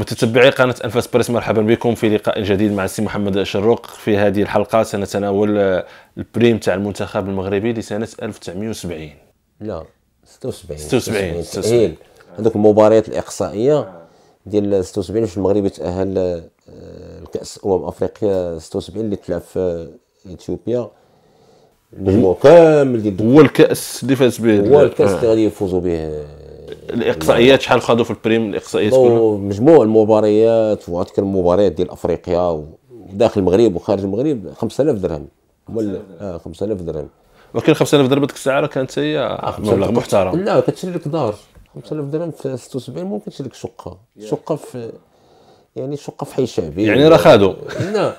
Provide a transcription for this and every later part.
متتبعي قناة أنفاس بريس مرحبا بكم في لقاء جديد مع السي محمد شروق في هذه الحلقة سنتناول البريم تاع المنتخب المغربي لسنة 1970 لا 76 76 76 هذوك المباريات الإقصائية ديال 76 باش المغرب يتأهل آه، لكأس أمم أفريقيا 76 اللي تلعب في إثيوبيا مجموع كامل ديال هو الكأس اللي فاز به هو الكأس اللي غادي يفوزوا به الاقصائيات نعم. شحال خدوا في البريم الاقصائيات كلها مجموع المباريات وعندك المباريات ديال افريقيا وداخل المغرب وخارج المغرب 5000 درهم اه 5000 درهم ولكن 5000 درهم ديك الساعه راه كانت هي آه، مبلغ محترم لا كتشري لك دار 5000 درهم في 76 ممكن تشري لك شقه شقه في يعني شقه في حي شعبي يعني راه خادو لا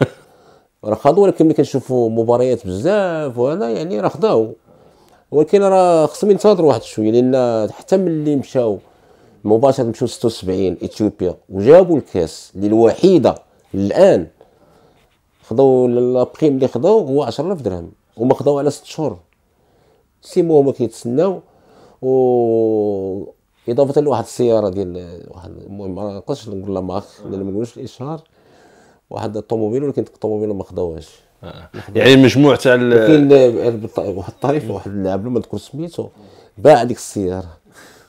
راه خادو ولكن ملي كنشوفوا مباريات بزاف وهذا يعني راه خداو ولكن راه خصهم ينتظروا واحد شويه لان حتى ملي مشاو مباشره مشاو 76 اثيوبيا وجابوا الكاس اللي الوحيده الان خذوا لابخيم اللي خذوا هو 10000 درهم وما خذوا على 6 شهور سيمو هما كيتسناو و اضافه لواحد السياره ديال واحد المهم ما نقدرش نقول لا ماخ لان ما نقولش الاشهار واحد الطوموبيل ولكن الطوموبيل ما خذوهاش يعني مجموع تاع كاين واحد الطريف واحد اللاعب ما نذكر سميتو باع هذيك السياره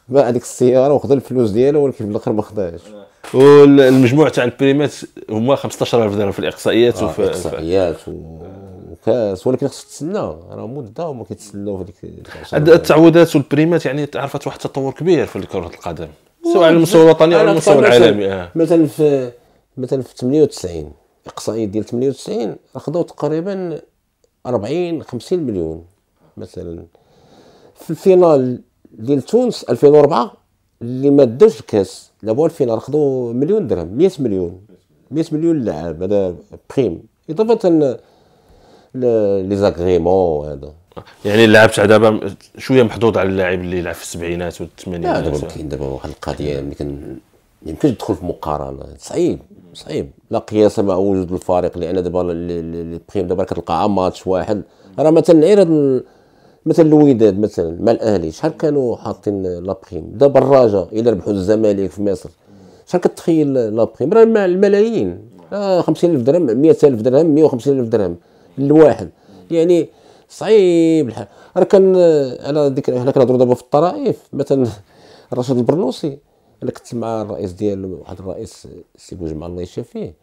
باع هذيك السياره وخذا الفلوس ديالو ولكن في الاخر ما خداهاش والمجموع تاع البريمات هما 15000 درهم في الاقصائيات آه، وفي الاقصائيات و... وكاس ولكن خصك تسنى راه مده وما كيتسناو في ديك التعويضات والبريمات يعني عرفت واحد التطور كبير في كره القدم سواء على المستوى الوطني او المستوى العالمي آه. مثلا في مثلا في 98 اقصائيات ديال 98 اخذوا تقريبا 40 50 مليون مثلا في الفينال ديال تونس 2004 اللي ما داوش الكاس لعبوا الفينال خدوا مليون درهم 100 مليون 100 مليون لاعب هذا بريم اضافه لي زاغريمون هذا يعني اللاعب تاع دابا شويه محظوظ على اللاعب اللي يلعب في السبعينات والثمانينات لا دابا دابا واحد القضيه ملي يمكنش تدخل في مقارنه صعيب صعيب لا قياس مع وجود الفريق لان دابا البريم دابا كتلقى ماتش واحد راه مثلا غير مثلا الوداد مثلا مع الاهلي شحال كانوا حاطين لا بريم دابا الرجاء الا ربحوا الزمالك في مصر شحال كتخيل لا بريم راه مع الملايين 50000 آه، درهم 100000 درهم 150000 درهم الواحد يعني صعيب الحال راه كان على ذكر حنا كنهضروا دابا في الطرائف مثلا رشيد البرنوسي انا كنت مع الرئيس ديال واحد الرئيس سي بوجمع الله يشافيه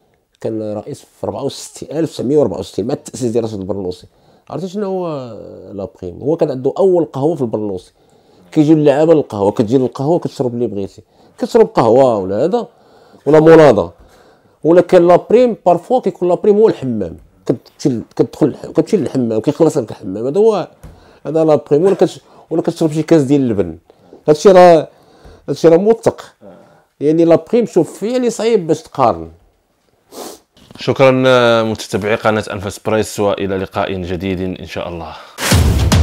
كان رئيس في 64 1964 مع التاسيس ديال راشد البرنوسي عرفتي شنو هو لابريم هو كان عنده اول قهوه في البرنوسي كيجيو اللعابه للقهوه كتجي للقهوه كتشرب اللي بغيتي كتشرب قهوه ولا هذا ولا مولادة ولا كان لابريم بارفوا كيكون لابريم هو الحمام كتدخل كتمشي للحمام كيخلص لك الحمام هذا هو هذا لابريم بريم ولا كتشرب شي كاس ديال اللبن هادشي راه هادشي راه موثق يعني لا بريم شوف هي اللي صعيب باش تقارن شكرا آه، متتبعي قناه انفاس برايس والى لقاء جديد ان شاء الله